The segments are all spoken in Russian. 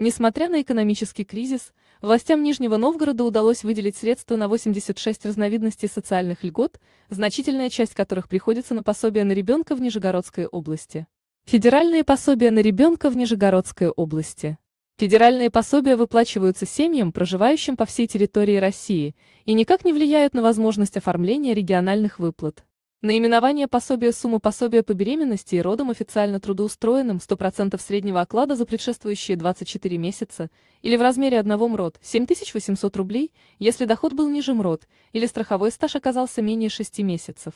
Несмотря на экономический кризис, властям Нижнего Новгорода удалось выделить средства на 86 разновидностей социальных льгот, значительная часть которых приходится на пособие на ребенка в Нижегородской области. Федеральные пособия на ребенка в Нижегородской области. Федеральные пособия выплачиваются семьям, проживающим по всей территории России, и никак не влияют на возможность оформления региональных выплат. Наименование пособия сумма пособия по беременности и родам официально трудоустроенным 100% среднего оклада за предшествующие 24 месяца или в размере одного МРОД 7800 рублей, если доход был ниже МРОД или страховой стаж оказался менее 6 месяцев.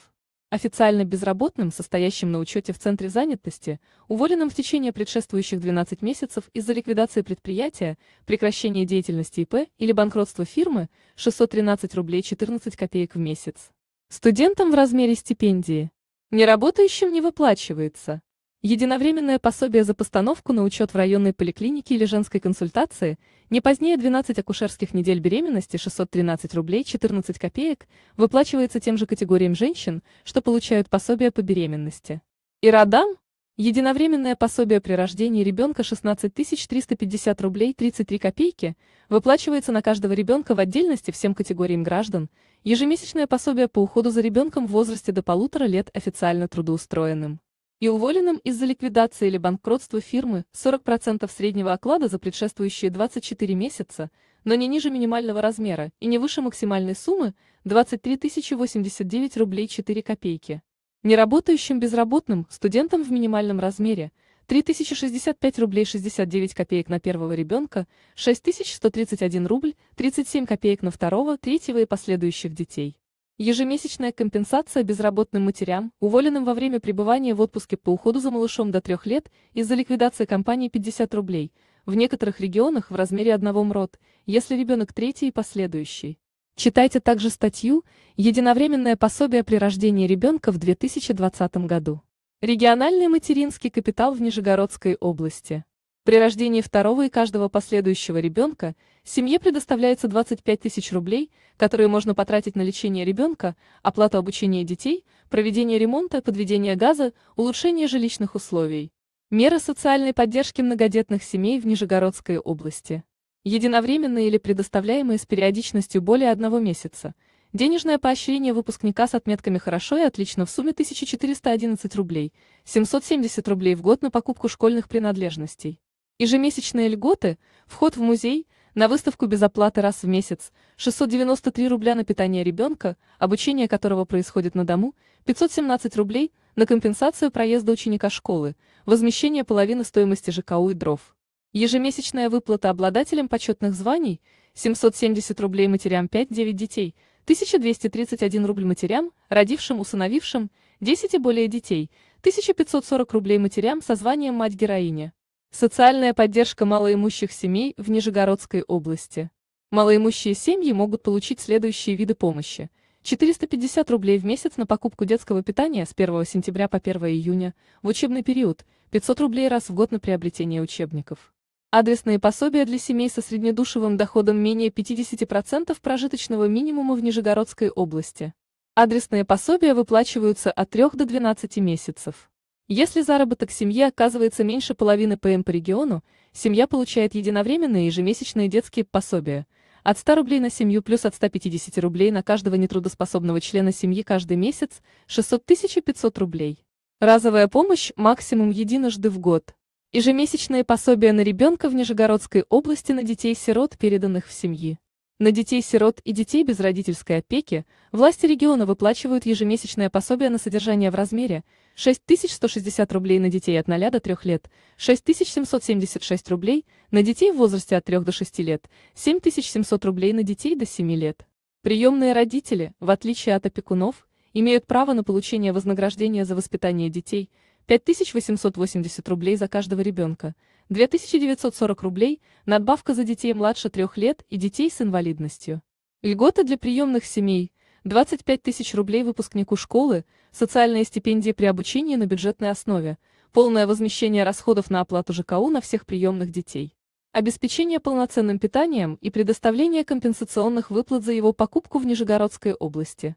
Официально безработным, состоящим на учете в Центре занятости, уволенным в течение предшествующих 12 месяцев из-за ликвидации предприятия, прекращения деятельности ИП или банкротства фирмы, 613 рублей 14 копеек в месяц. Студентам в размере стипендии. Неработающим не выплачивается. Единовременное пособие за постановку на учет в районной поликлинике или женской консультации не позднее 12 акушерских недель беременности 613 рублей 14 копеек выплачивается тем же категориям женщин, что получают пособие по беременности. И родам? Единовременное пособие при рождении ребенка 16 350 рублей 33 копейки выплачивается на каждого ребенка в отдельности всем категориям граждан, ежемесячное пособие по уходу за ребенком в возрасте до полутора лет официально трудоустроенным и уволенным из-за ликвидации или банкротства фирмы 40% среднего оклада за предшествующие 24 месяца, но не ниже минимального размера и не выше максимальной суммы 23 089 рублей 4 копейки. Неработающим безработным, студентам в минимальном размере – 3065 рублей 69 копеек на первого ребенка, 6131 рубль 37 копеек на второго, третьего и последующих детей. Ежемесячная компенсация безработным матерям, уволенным во время пребывания в отпуске по уходу за малышом до трех лет из-за ликвидации компании 50 рублей, в некоторых регионах в размере одного МРОД, если ребенок третий и последующий. Читайте также статью «Единовременное пособие при рождении ребенка в 2020 году». Региональный материнский капитал в Нижегородской области. При рождении второго и каждого последующего ребенка семье предоставляется 25 тысяч рублей, которые можно потратить на лечение ребенка, оплату обучения детей, проведение ремонта, подведение газа, улучшение жилищных условий. Меры социальной поддержки многодетных семей в Нижегородской области единовременные или предоставляемые с периодичностью более одного месяца, денежное поощрение выпускника с отметками «хорошо» и «отлично» в сумме 1411 рублей, 770 рублей в год на покупку школьных принадлежностей. Ежемесячные льготы, вход в музей, на выставку без оплаты раз в месяц, 693 рубля на питание ребенка, обучение которого происходит на дому, 517 рублей на компенсацию проезда ученика школы, возмещение половины стоимости ЖКУ и дров. Ежемесячная выплата обладателям почетных званий 770 рублей матерям 5-9 детей, 1231 рубль матерям, родившим, усыновившим 10 и более детей, 1540 рублей матерям со званием «Мать-героиня». Социальная поддержка малоимущих семей в Нижегородской области. Малоимущие семьи могут получить следующие виды помощи. 450 рублей в месяц на покупку детского питания с 1 сентября по 1 июня, в учебный период, 500 рублей раз в год на приобретение учебников. Адресные пособия для семей со среднедушевым доходом менее 50% прожиточного минимума в Нижегородской области. Адресные пособия выплачиваются от 3 до 12 месяцев. Если заработок семьи оказывается меньше половины ПМ по региону, семья получает единовременные ежемесячные детские пособия от 100 рублей на семью плюс от 150 рублей на каждого нетрудоспособного члена семьи каждый месяц 600 500 рублей. Разовая помощь максимум единожды в год. Ежемесячные пособия на ребенка в Нижегородской области на детей-сирот, переданных в семьи. На детей-сирот и детей без родительской опеки власти региона выплачивают ежемесячное пособие на содержание в размере 6160 рублей на детей от 0 до 3 лет, 6776 рублей на детей в возрасте от 3 до 6 лет, 7700 рублей на детей до 7 лет. Приемные родители, в отличие от опекунов, имеют право на получение вознаграждения за воспитание детей – 5880 рублей за каждого ребенка, 2940 рублей – надбавка за детей младше трех лет и детей с инвалидностью. Льготы для приемных семей – 25 тысяч рублей выпускнику школы, социальные стипендии при обучении на бюджетной основе, полное возмещение расходов на оплату ЖКУ на всех приемных детей. Обеспечение полноценным питанием и предоставление компенсационных выплат за его покупку в Нижегородской области.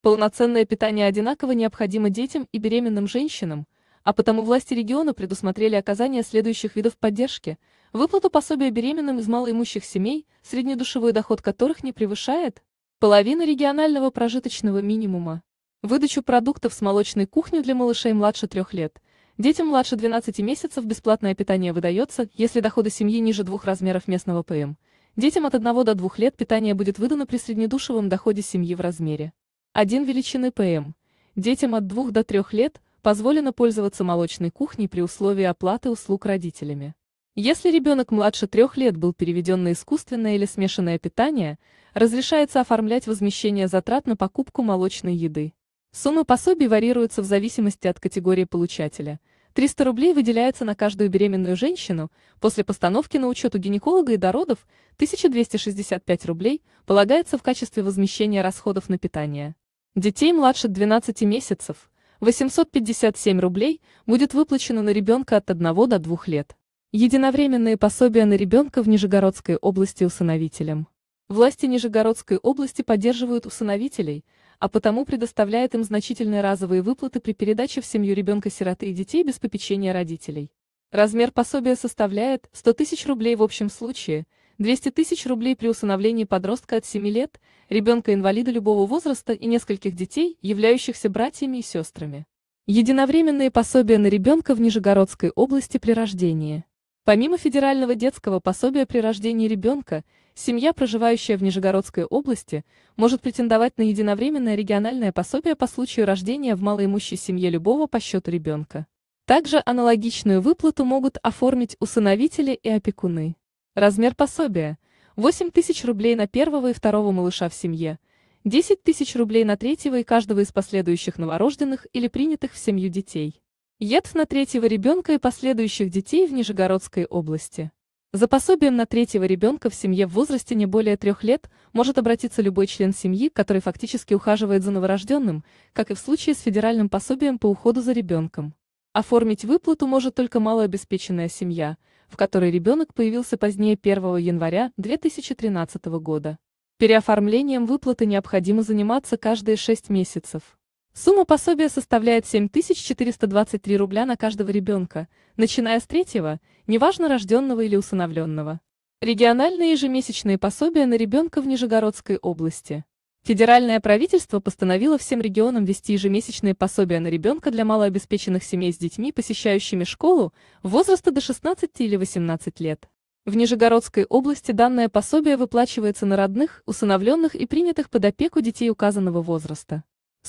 Полноценное питание одинаково необходимо детям и беременным женщинам, а потому власти региона предусмотрели оказание следующих видов поддержки, выплату пособия беременным из малоимущих семей, среднедушевой доход которых не превышает половины регионального прожиточного минимума, выдачу продуктов с молочной кухней для малышей младше трех лет – Детям младше 12 месяцев бесплатное питание выдается, если доходы семьи ниже двух размеров местного ПМ. Детям от 1 до 2 лет питание будет выдано при среднедушевом доходе семьи в размере 1 величины ПМ. Детям от 2 до 3 лет позволено пользоваться молочной кухней при условии оплаты услуг родителями. Если ребенок младше трех лет был переведен на искусственное или смешанное питание, разрешается оформлять возмещение затрат на покупку молочной еды. Сумма пособий варьируется в зависимости от категории получателя – 300 рублей выделяется на каждую беременную женщину, после постановки на учет у гинеколога и до родов 1265 рублей полагается в качестве возмещения расходов на питание. Детей младше 12 месяцев 857 рублей будет выплачено на ребенка от 1 до 2 лет. Единовременные пособия на ребенка в Нижегородской области усыновителям. Власти Нижегородской области поддерживают усыновителей – а потому предоставляет им значительные разовые выплаты при передаче в семью ребенка-сироты и детей без попечения родителей. Размер пособия составляет 100 тысяч рублей в общем случае, 200 тысяч рублей при усыновлении подростка от 7 лет, ребенка-инвалида любого возраста и нескольких детей, являющихся братьями и сестрами. Единовременные пособия на ребенка в Нижегородской области при рождении – Помимо федерального детского пособия при рождении ребенка, семья, проживающая в Нижегородской области, может претендовать на единовременное региональное пособие по случаю рождения в малоимущей семье любого по счету ребенка. Также аналогичную выплату могут оформить усыновители и опекуны. Размер пособия – 8 тысяч рублей на первого и второго малыша в семье, 10 тысяч рублей на третьего и каждого из последующих новорожденных или принятых в семью детей. ЕД на третьего ребенка и последующих детей в Нижегородской области. За пособием на третьего ребенка в семье в возрасте не более трех лет может обратиться любой член семьи, который фактически ухаживает за новорожденным, как и в случае с федеральным пособием по уходу за ребенком. Оформить выплату может только малообеспеченная семья, в которой ребенок появился позднее 1 января 2013 года. Переоформлением выплаты необходимо заниматься каждые шесть месяцев. Сумма пособия составляет 7423 рубля на каждого ребенка, начиная с третьего, неважно рожденного или усыновленного. Региональные ежемесячные пособия на ребенка в Нижегородской области. Федеральное правительство постановило всем регионам вести ежемесячные пособия на ребенка для малообеспеченных семей с детьми, посещающими школу, возраста до 16 или 18 лет. В Нижегородской области данное пособие выплачивается на родных, усыновленных и принятых под опеку детей указанного возраста.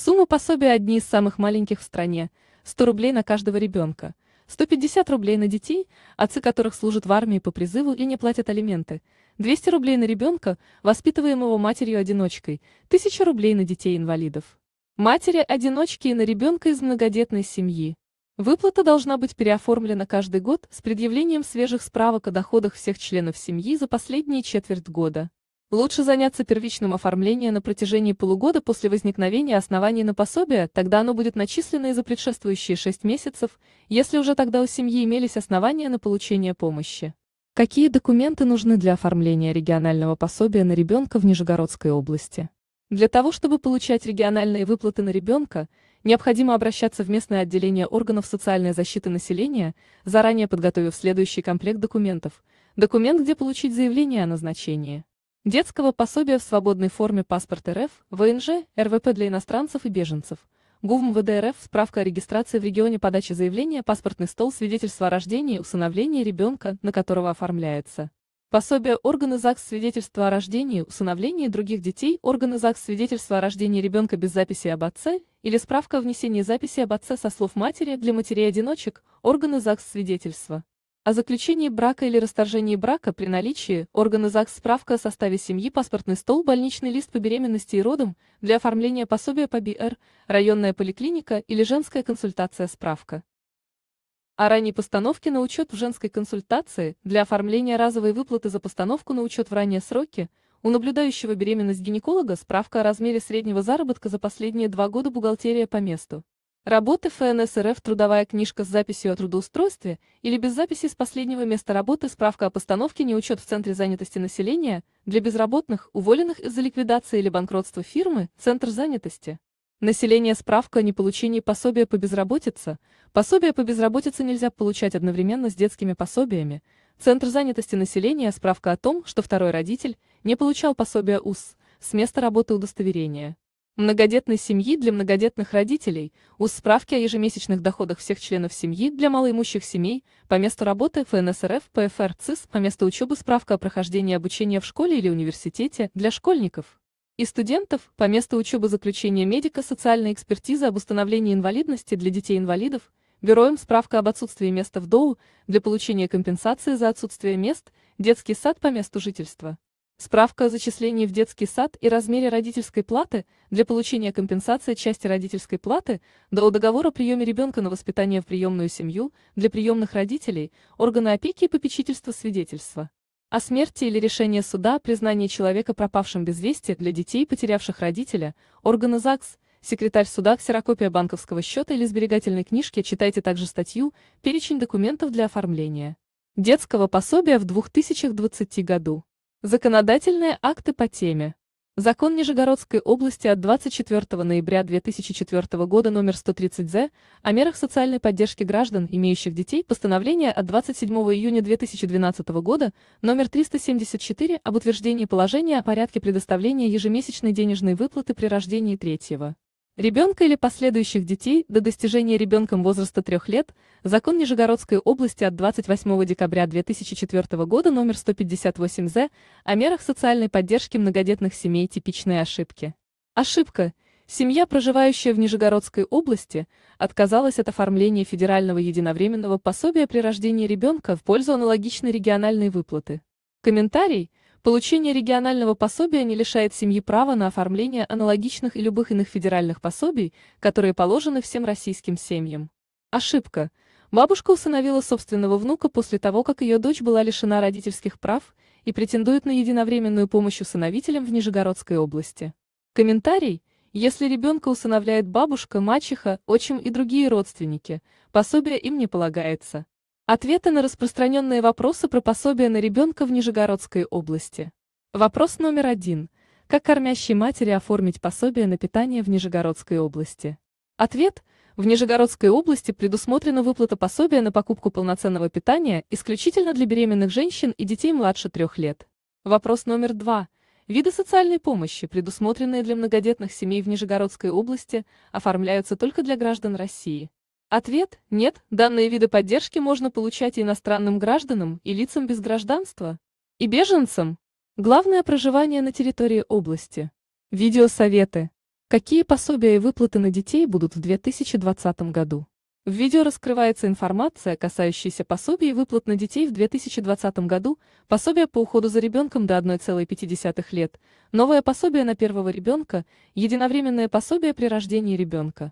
Сумма пособия одни из самых маленьких в стране – 100 рублей на каждого ребенка, 150 рублей на детей, отцы которых служат в армии по призыву и не платят алименты, 200 рублей на ребенка, воспитываемого матерью-одиночкой, 1000 рублей на детей-инвалидов. Матери-одиночки и на ребенка из многодетной семьи. Выплата должна быть переоформлена каждый год с предъявлением свежих справок о доходах всех членов семьи за последние четверть года. Лучше заняться первичным оформлением на протяжении полугода после возникновения оснований на пособие, тогда оно будет начислено и за предшествующие 6 месяцев, если уже тогда у семьи имелись основания на получение помощи. Какие документы нужны для оформления регионального пособия на ребенка в Нижегородской области? Для того, чтобы получать региональные выплаты на ребенка, необходимо обращаться в местное отделение органов социальной защиты населения, заранее подготовив следующий комплект документов. Документ, где получить заявление о назначении детского пособия в свободной форме паспорт РФ, ВНЖ, РВП для иностранцев и беженцев, ГУВМ ВДРФ, справка о регистрации в регионе подачи заявления, паспортный стол, свидетельство о рождении и усыновлении ребенка, на которого оформляется. Пособие органы ЗАГС свидетельства о рождении, усыновлении других детей, органы ЗАГС свидетельства о рождении ребенка без записи об отце или справка о внесении записи об отце со слов матери для матерей-одиночек, органы ЗАГС свидетельства. О заключении брака или расторжении брака при наличии органа ЗАГС справка о составе семьи, паспортный стол, больничный лист по беременности и родам для оформления пособия по БР районная поликлиника или женская консультация справка. О ранней постановке на учет в женской консультации для оформления разовой выплаты за постановку на учет в ранние сроки у наблюдающего беременность гинеколога справка о размере среднего заработка за последние два года бухгалтерия по месту. Работы ФНС РФ трудовая книжка с записью о трудоустройстве или без записи с последнего места работы справка о постановке не учет в Центре занятости населения для безработных, уволенных из-за ликвидации или банкротства фирмы, Центр занятости. Население справка о неполучении пособия по безработице. Пособие по безработице нельзя получать одновременно с детскими пособиями. Центр занятости населения справка о том, что второй родитель не получал пособия УС с места работы удостоверения многодетной семьи для многодетных родителей, уз справки о ежемесячных доходах всех членов семьи для малоимущих семей, по месту работы ФНСРФ, РФ, ПФР, ЦИС, по месту учебы справка о прохождении обучения в школе или университете для школьников и студентов, по месту учебы заключения медико социальной экспертизы об установлении инвалидности для детей-инвалидов, бюро им справка об отсутствии места в ДОУ для получения компенсации за отсутствие мест, детский сад по месту жительства. Справка о зачислении в детский сад и размере родительской платы для получения компенсации части родительской платы до договора о приеме ребенка на воспитание в приемную семью для приемных родителей, органы опеки и попечительства свидетельства о смерти или решение суда о признании человека пропавшим без вести для детей, потерявших родителя, органы ЗАГС, секретарь суда, ксерокопия банковского счета или сберегательной книжки, читайте также статью «Перечень документов для оформления детского пособия в 2020 году». Законодательные акты по теме. Закон Нижегородской области от 24 ноября 2004 года номер 130-З о мерах социальной поддержки граждан, имеющих детей, постановление от 27 июня 2012 года номер 374 об утверждении положения о порядке предоставления ежемесячной денежной выплаты при рождении третьего. Ребенка или последующих детей до достижения ребенком возраста трех лет, закон Нижегородской области от 28 декабря 2004 года номер 158-З о мерах социальной поддержки многодетных семей типичные ошибки. Ошибка. Семья, проживающая в Нижегородской области, отказалась от оформления федерального единовременного пособия при рождении ребенка в пользу аналогичной региональной выплаты. Комментарий – Получение регионального пособия не лишает семьи права на оформление аналогичных и любых иных федеральных пособий, которые положены всем российским семьям. Ошибка. Бабушка усыновила собственного внука после того, как ее дочь была лишена родительских прав и претендует на единовременную помощь усыновителям в Нижегородской области. Комментарий. Если ребенка усыновляет бабушка, мачеха, отчим и другие родственники, пособие им не полагается. Ответы на распространенные вопросы про пособие на ребенка в Нижегородской области. Вопрос номер один. Как кормящей матери оформить пособие на питание в Нижегородской области? Ответ. В Нижегородской области предусмотрена выплата пособия на покупку полноценного питания исключительно для беременных женщин и детей младше трех лет. Вопрос номер два. Виды социальной помощи, предусмотренные для многодетных семей в Нижегородской области, оформляются только для граждан России. Ответ – нет, данные виды поддержки можно получать и иностранным гражданам, и лицам без гражданства, и беженцам. Главное – проживание на территории области. Видеосоветы. Какие пособия и выплаты на детей будут в 2020 году? В видео раскрывается информация, касающаяся пособий и выплат на детей в 2020 году, пособие по уходу за ребенком до 1,5 лет, новое пособие на первого ребенка, единовременное пособие при рождении ребенка.